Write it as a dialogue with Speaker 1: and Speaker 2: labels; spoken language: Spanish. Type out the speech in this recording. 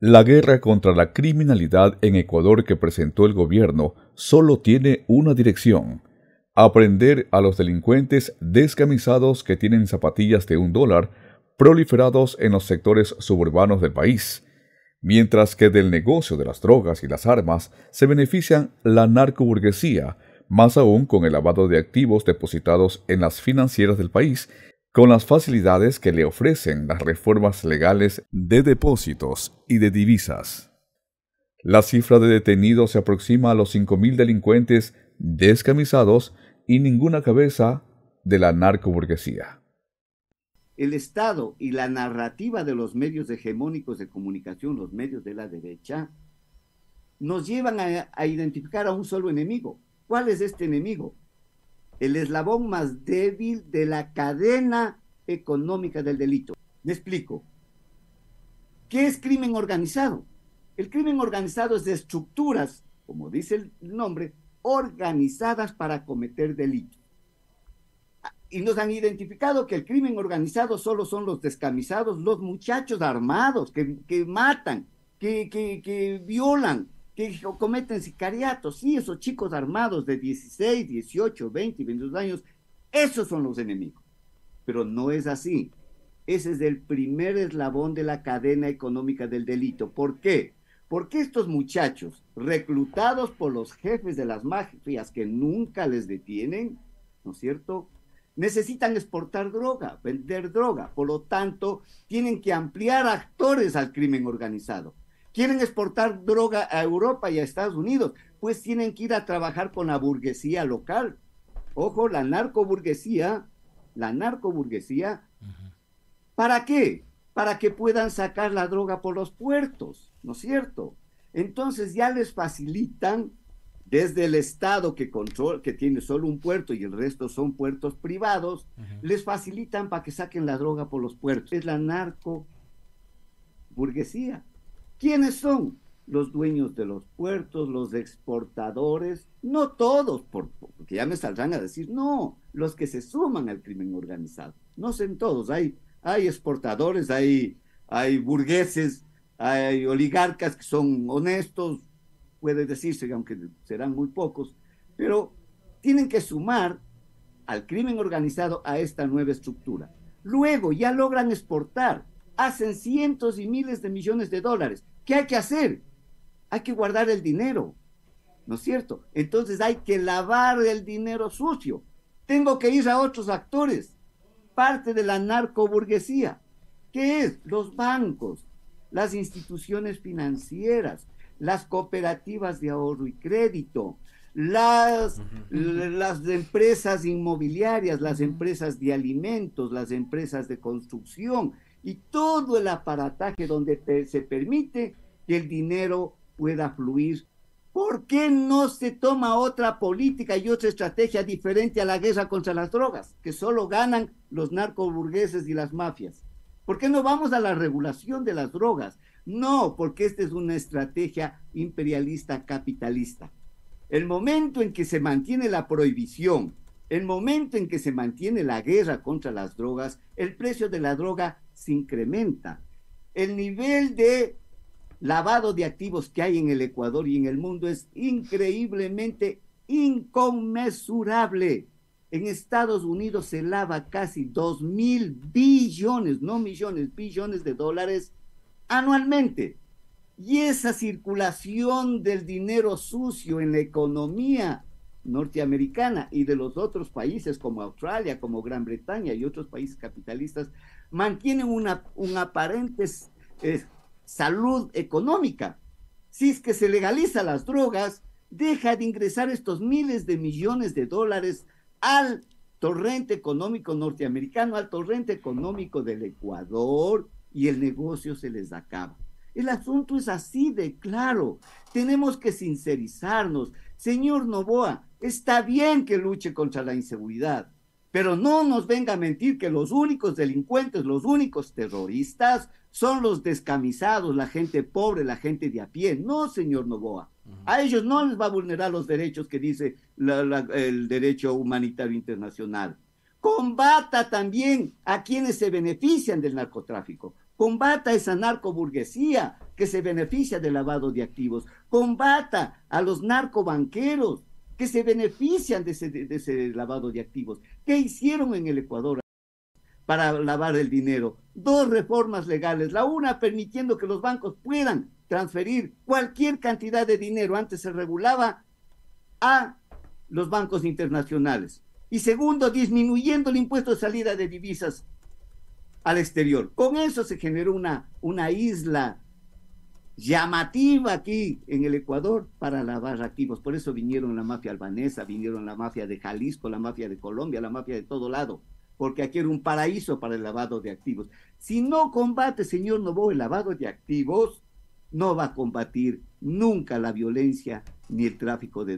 Speaker 1: La guerra contra la criminalidad en Ecuador que presentó el gobierno solo tiene una dirección, aprender a los delincuentes descamisados que tienen zapatillas de un dólar proliferados en los sectores suburbanos del país, mientras que del negocio de las drogas y las armas se benefician la narcoburguesía, más aún con el lavado de activos depositados en las financieras del país con las facilidades que le ofrecen las reformas legales de depósitos y de divisas. La cifra de detenidos se aproxima a los 5.000 delincuentes descamisados y ninguna cabeza de la narcoburguesía.
Speaker 2: El Estado y la narrativa de los medios hegemónicos de comunicación, los medios de la derecha, nos llevan a identificar a un solo enemigo. ¿Cuál es este enemigo? el eslabón más débil de la cadena económica del delito. Me explico. ¿Qué es crimen organizado? El crimen organizado es de estructuras, como dice el nombre, organizadas para cometer delito. Y nos han identificado que el crimen organizado solo son los descamisados, los muchachos armados que, matan, que, que violan, que cometen sicariatos. Sí, esos chicos armados de 16, 18, 20, 22 años, esos son los enemigos. Pero no es así. Ese es el primer eslabón de la cadena económica del delito. ¿Por qué? Porque estos muchachos, reclutados por los jefes de las mafias que nunca les detienen, ¿no es cierto? Necesitan exportar droga, vender droga. Por lo tanto, tienen que ampliar actores al crimen organizado. Quieren exportar droga a Europa y a Estados Unidos, pues tienen que ir a trabajar con la burguesía local. Ojo, la narcoburguesía, la narcoburguesía, ¿para qué? Para que puedan sacar la droga por los puertos, ¿no es cierto? Entonces ya les facilitan desde el Estado que, control, que tiene solo un puerto y el resto son puertos privados, les facilitan para que saquen la droga por los puertos. Es la narco burguesía. ¿Quiénes son? Los dueños de los puertos, los exportadores, no todos, porque ya me saldrán a decir, no, los que se suman al crimen organizado. No son todos, hay, hay exportadores, hay, hay burgueses, hay oligarcas que son honestos, puede decirse, aunque serán muy pocos, pero tienen que sumar al crimen organizado a esta nueva estructura. Luego ya logran exportar, hacen cientos y miles de millones de dólares. ¿Qué hay que hacer? Hay que guardar el dinero, ¿no es cierto? Entonces hay que lavar el dinero sucio. Tengo que ir a otros actores, parte de la narcoburguesía. ¿Qué es? Los bancos, las instituciones financieras, las cooperativas de ahorro y crédito, las, las empresas inmobiliarias, las empresas de alimentos, las empresas de construcción, y todo el aparataje donde se permite que el dinero pueda fluir. ¿Por qué no se toma otra política y otra estrategia diferente a la guerra contra las drogas, que solo ganan los narcoburgueses y las mafias? ¿Por qué no vamos a la regulación de las drogas? No, porque esta es una estrategia imperialista capitalista. El momento en que se mantiene la prohibición, el momento en que se mantiene la guerra contra las drogas, el precio de la droga se incrementa. El nivel de lavado de activos que hay en el Ecuador y en el mundo es increíblemente inconmensurable. En Estados Unidos se lava casi 2 mil billones, no millones, billones de dólares anualmente. Y esa circulación del dinero sucio en la economía norteamericana y de los otros países como Australia, como Gran Bretaña y otros países capitalistas, mantienen una, aparente eh, salud económica. Si es que se legaliza las drogas, deja de ingresar estos miles de millones de dólares al torrente económico norteamericano, al torrente económico del Ecuador y el negocio se les acaba. El asunto es así de claro. Tenemos que sincerizarnos. Señor Novoa, está bien que luche contra la inseguridad, pero no nos venga a mentir que los únicos delincuentes, los únicos terroristas son los descamisados, la gente pobre, la gente de a pie. No, señor Novoa. A ellos no les va a vulnerar los derechos que dice el derecho humanitario internacional. Combata también a quienes se benefician del narcotráfico combata esa narcoburguesía que se beneficia del lavado de activos, combata a los narcobanqueros que se benefician de ese, lavado de activos. ¿Qué hicieron en el Ecuador para lavar el dinero? Dos reformas legales, la una permitiendo que los bancos puedan transferir cualquier cantidad de dinero, antes se regulaba, a los bancos internacionales. Y segundo, disminuyendo el impuesto de salida de divisas al exterior. Con eso se generó una, una isla llamativa aquí en el Ecuador para lavar activos Por eso vinieron la mafia albanesa, vinieron la mafia de Jalisco, la mafia de Colombia, la mafia de todo lado, porque aquí era un paraíso para el lavado de activos. Si no combate, señor Novo, el lavado de activos, no va a combatir nunca la violencia ni el tráfico de